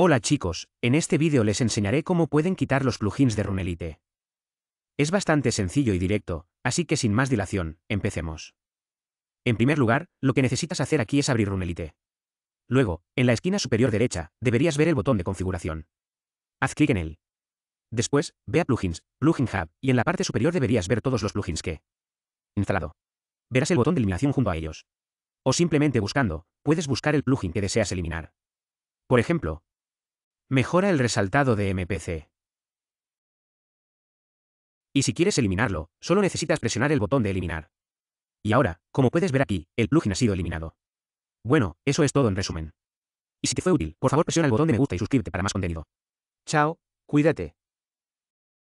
Hola chicos, en este vídeo les enseñaré cómo pueden quitar los plugins de Runelite. Es bastante sencillo y directo, así que sin más dilación, empecemos. En primer lugar, lo que necesitas hacer aquí es abrir Runelite. Luego, en la esquina superior derecha, deberías ver el botón de configuración. Haz clic en él. Después, ve a Plugins, Plugin Hub, y en la parte superior deberías ver todos los plugins que instalado. Verás el botón de eliminación junto a ellos. O simplemente buscando, puedes buscar el plugin que deseas eliminar. Por ejemplo, Mejora el resaltado de MPC. Y si quieres eliminarlo, solo necesitas presionar el botón de eliminar. Y ahora, como puedes ver aquí, el plugin ha sido eliminado. Bueno, eso es todo en resumen. Y si te fue útil, por favor presiona el botón de me gusta y suscríbete para más contenido. Chao, cuídate.